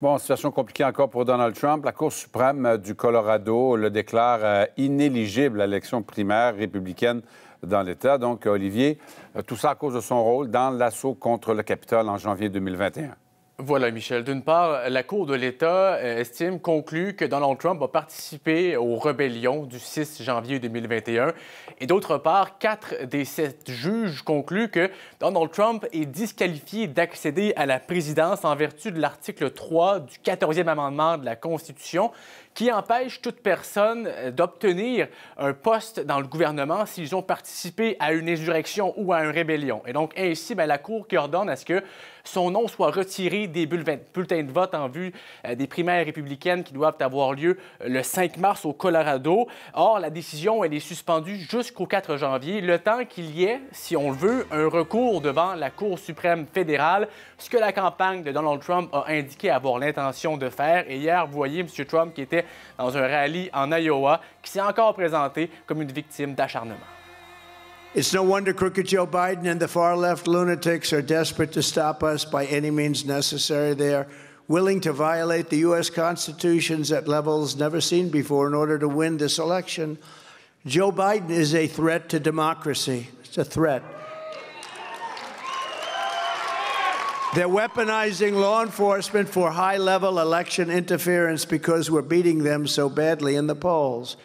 Bon, situation compliquée encore pour Donald Trump. La Cour suprême du Colorado le déclare euh, inéligible à l'élection primaire républicaine dans l'État. Donc, Olivier, euh, tout ça à cause de son rôle dans l'assaut contre le Capitole en janvier 2021. Voilà, Michel. D'une part, la Cour de l'État euh, estime, conclut que Donald Trump a participé aux rébellions du 6 janvier 2021. Et d'autre part, quatre des sept juges concluent que Donald Trump est disqualifié d'accéder à la présidence en vertu de l'article 3 du 14e amendement de la Constitution qui empêche toute personne euh, d'obtenir un poste dans le gouvernement s'ils ont participé à une insurrection ou à une rébellion. Et donc, ainsi, ben, la Cour qui ordonne à ce que son nom soit retiré des bulletins de vote en vue euh, des primaires républicaines qui doivent avoir lieu euh, le 5 mars au Colorado. Or, la décision, elle est suspendue jusqu'au 4 janvier, le temps qu'il y ait, si on le veut, un recours devant la Cour suprême fédérale, ce que la campagne de Donald Trump a indiqué avoir l'intention de faire. Et hier, vous voyez M. Trump qui était dans un rallye en Iowa, qui s'est encore présenté comme une victime d'acharnement. It's no wonder crooked Joe Biden and the far left lunatics are desperate to stop us by any means necessary. They are willing to violate the U.S. constitutions at levels never seen before in order to win this election. Joe Biden is a threat to democracy. It's a threat. They're weaponizing law enforcement for high level election interference because we're beating them so badly in the polls.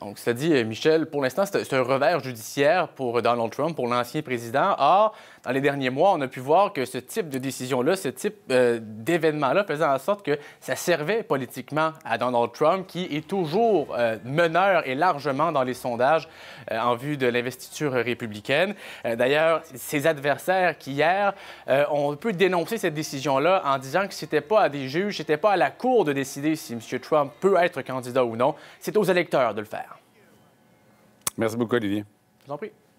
Donc, cela dit, euh, Michel, pour l'instant, c'est un revers judiciaire pour euh, Donald Trump, pour l'ancien président. Or, dans les derniers mois, on a pu voir que ce type de décision-là, ce type euh, d'événement-là faisait en sorte que ça servait politiquement à Donald Trump, qui est toujours meneur et largement dans les sondages en vue de l'investiture républicaine. D'ailleurs, ses adversaires qui, hier, ont pu dénoncer cette décision-là en disant que c'était pas à des juges, c'était pas à la Cour de décider si M. Trump peut être candidat ou non, c'est aux électeurs de le faire. Merci beaucoup, Olivier. Je vous en prie.